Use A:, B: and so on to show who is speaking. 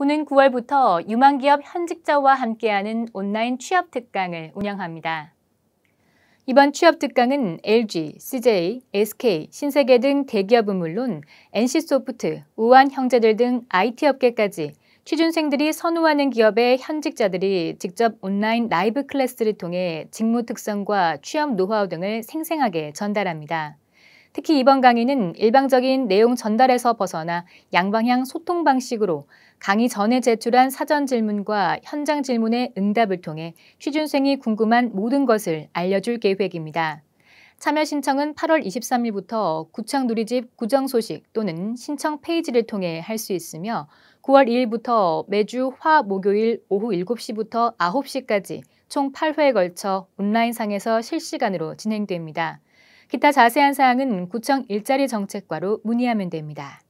A: 학는 9월부터 유망기업 현직자와 함께하는 온라인 취업 특강을 운영합니다. 이번 취업 특강은 LG, CJ, SK, 신세계 등 대기업은 물론 NC소프트, 우한 형제들 등 IT 업계까지 취준생들이 선호하는 기업의 현직자들이 직접 온라인 라이브 클래스를 통해 직무 특성과 취업 노하우 등을 생생하게 전달합니다. 특히 이번 강의는 일방적인 내용 전달에서 벗어나 양방향 소통 방식으로 강의 전에 제출한 사전 질문과 현장 질문의 응답을 통해 취준생이 궁금한 모든 것을 알려줄 계획입니다. 참여 신청은 8월 23일부터 구청 누리집 구정 소식 또는 신청 페이지를 통해 할 수 있으며 9월 2일부터 매주 화, 목요일 오후 7시부터 9시까지 총 8회에 걸쳐 온라인상에서 실시간으로 진행됩니다. 기타 자세한 사항은 구청 일자리 정책과로 문의하면 됩니다.